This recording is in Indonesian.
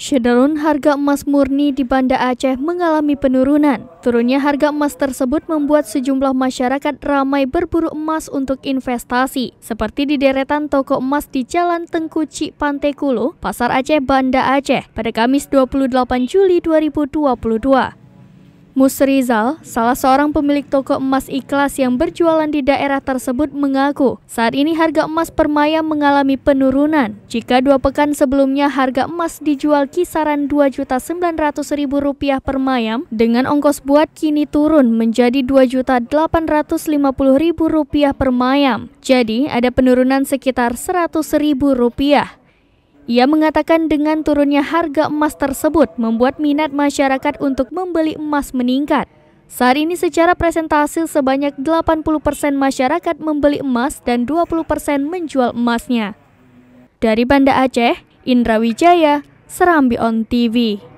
Sederun harga emas murni di Banda Aceh mengalami penurunan. Turunnya harga emas tersebut membuat sejumlah masyarakat ramai berburu emas untuk investasi, seperti di deretan toko emas di Jalan Tengku Cik Pantai Kulu, Pasar Aceh, Banda Aceh pada Kamis 28 Juli 2022. Musrizal, salah seorang pemilik toko emas ikhlas yang berjualan di daerah tersebut mengaku, saat ini harga emas permaya mengalami penurunan. Jika dua pekan sebelumnya harga emas dijual kisaran Rp2.900.000 per mayam, dengan ongkos buat kini turun menjadi Rp2.850.000 per mayam. Jadi, ada penurunan sekitar Rp100.000. Ia mengatakan dengan turunnya harga emas tersebut membuat minat masyarakat untuk membeli emas meningkat. Saat ini secara presentasi sebanyak 80% masyarakat membeli emas dan 20% menjual emasnya. Dari Banda Aceh, Indra Wijaya, Serambi On TV.